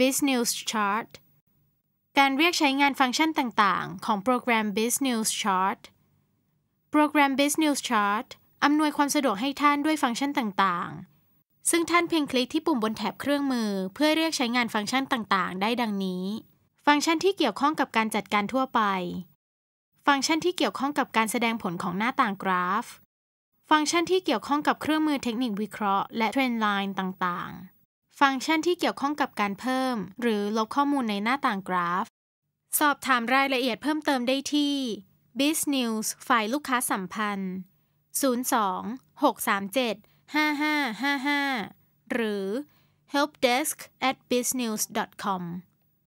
Business Chart การเรียกใช้งานฟังก์ชันต่าง ๆ ของโปรแกรม Business Chart โปรแกรม Business Chart อำนวยความสะดวกให้ท่านด้วยฟังก์ชันต่าง ๆ ซึ่งท่านเพียงคลิกที่ปุ่มบนแถบเครื่องมือเพื่อเรียกใช้งานฟังก์ชันต่าง ๆ ได้ดังนี้ ฟังก์ชันที่เกี่ยวข้องกับการจัดการทั่วไป ฟังก์ชันที่เกี่ยวข้องกับการแสดงผลของหน้าต่างกราฟ ฟังก์ชันที่เกี่ยวข้องกับเครื่องมือเทคนิควิเคราะห์และเทรนด์ไลน์ต่าง ๆฟังก์ชันที่เกี่ยวข้องกับการเพิ่มหรือลบข้อมูลในหน้าต่างกราฟ สอบถามรายละเอียดเพิ่มเติมได้ที่ Biz News ฝ่ายลูกค้าสัมพันธ์ 02 637 5555 หรือ helpdesk@biznews.com